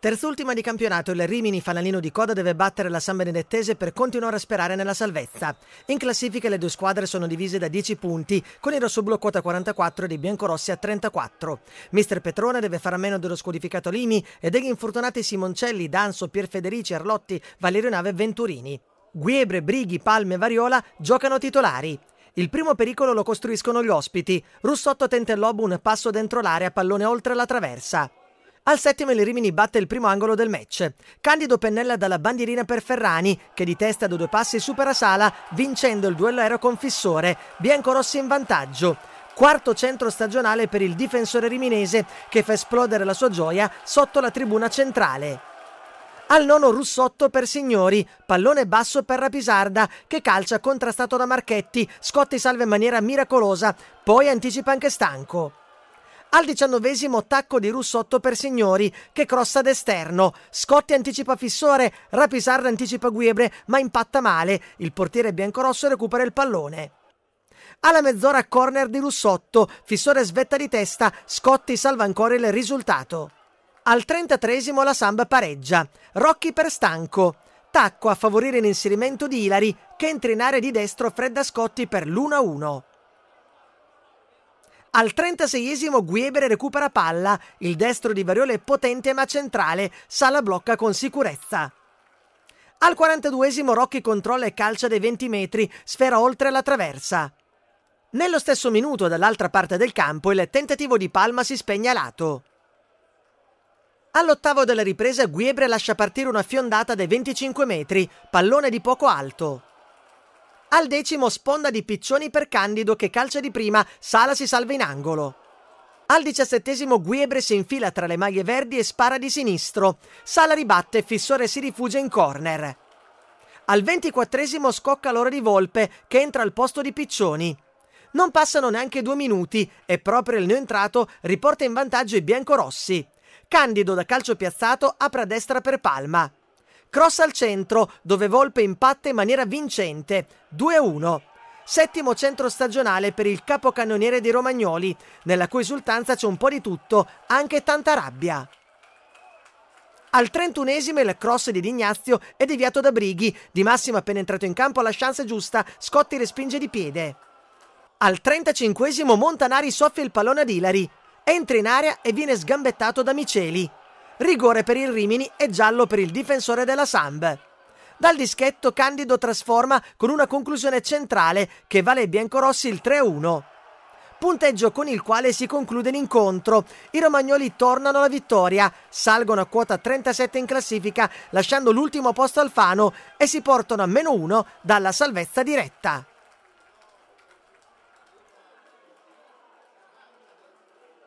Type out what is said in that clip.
Terz'ultima di campionato, il Rimini fanalino di coda deve battere la San Benedettese per continuare a sperare nella salvezza. In classifica le due squadre sono divise da 10 punti, con il rosso rossoblu a 44 e i biancorossi a 34. Mister Petrone deve fare a meno dello scodificato Limi e degli infortunati Simoncelli, Danzo, Pierfederici, Arlotti, Valerio Nave e Venturini. Guiebre, Brighi, Palme e Variola giocano titolari. Il primo pericolo lo costruiscono gli ospiti. Russotto tenta il lobo un passo dentro l'area, pallone oltre la traversa. Al settimo il Rimini batte il primo angolo del match. Candido pennella dalla bandierina per Ferrani, che di testa da due passi supera Sala, vincendo il duello aereo con Fissore. Biancorossi in vantaggio. Quarto centro stagionale per il difensore riminese, che fa esplodere la sua gioia sotto la tribuna centrale. Al nono Russotto per Signori, pallone basso per Rapisarda che calcia contrastato da Marchetti, Scotti salva in maniera miracolosa, poi anticipa anche Stanco al diciannovesimo tacco di Russotto per Signori, che crossa d'esterno. Scotti anticipa Fissore, Rapisarda anticipa Guiebre, ma impatta male. Il portiere biancorosso recupera il pallone. Alla mezz'ora corner di Russotto, Fissore svetta di testa, Scotti salva ancora il risultato. Al 33 la Samba pareggia, Rocchi per stanco. Tacco a favorire l'inserimento di Ilari, che entra in area di destro fredda Scotti per l'1-1. Al 36esimo Guebere recupera palla, il destro di Variole è potente ma centrale, Sala blocca con sicurezza. Al 42esimo Rocchi controlla e calcia dei 20 metri, sfera oltre la traversa. Nello stesso minuto dall'altra parte del campo il tentativo di Palma si spegne a lato. All'ottavo della ripresa Guebre lascia partire una fiondata dei 25 metri, pallone di poco alto. Al decimo sponda di piccioni per Candido che calcia di prima, Sala si salva in angolo. Al diciassettesimo Guiebre si infila tra le maglie verdi e spara di sinistro. Sala ribatte, Fissore si rifugia in corner. Al ventiquattresimo scocca l'ora di Volpe che entra al posto di Piccioni. Non passano neanche due minuti e proprio il neoentrato riporta in vantaggio i biancorossi. Candido da calcio piazzato apre a destra per Palma. Cross al centro, dove Volpe impatta in maniera vincente, 2-1. Settimo centro stagionale per il capocannoniere dei Romagnoli, nella cui esultanza c'è un po' di tutto, anche tanta rabbia. Al 31esimo il cross di D'Ignazio è deviato da Brighi, Di Massimo appena entrato in campo alla chance giusta, Scotti respinge di piede. Al 35esimo Montanari soffia il pallone ad Ilari, entra in area e viene sgambettato da Miceli rigore per il Rimini e giallo per il difensore della Samb. Dal dischetto Candido trasforma con una conclusione centrale che vale ai biancorossi il 3-1. Punteggio con il quale si conclude l'incontro. I romagnoli tornano alla vittoria, salgono a quota 37 in classifica, lasciando l'ultimo posto al Fano e si portano a meno 1 dalla salvezza diretta.